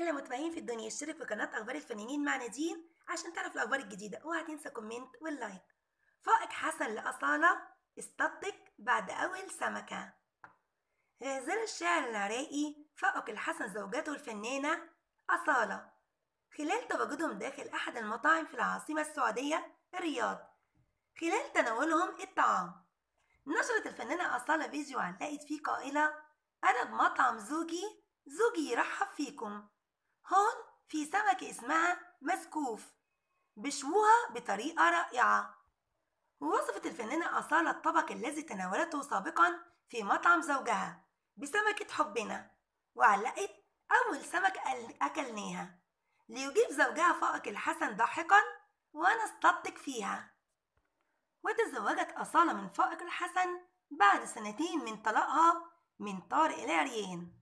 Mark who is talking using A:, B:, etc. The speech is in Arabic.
A: احلى متابعين في الدنيا اشترك في قناه اخبار الفنانين مع نادين عشان تعرف الاخبار الجديده اوعى تنسى كومنت واللايك فائق حسن لاصاله اصطادتك بعد اول سمكه غزال الشاعر العراقي فائق الحسن زوجته الفنانه اصاله خلال تواجدهم داخل احد المطاعم في العاصمه السعوديه الرياض خلال تناولهم الطعام نشرت الفنانة أصالة فيديو علقت فيه قائلة أنا بمطعم زوجي زوجي يرحب فيكم هون في سمكة اسمها مسكوف بشوها بطريقة رائعة ووصفت الفنانة أصالة الطبق الذي تناولته سابقا في مطعم زوجها بسمكة حبنا وعلقت أول سمكة أكلناها ليجيب زوجها فائق الحسن ضاحكا ونستبطك فيها وتزوجت أصالة من فائق الحسن بعد سنتين من طلاقها من طارق العريان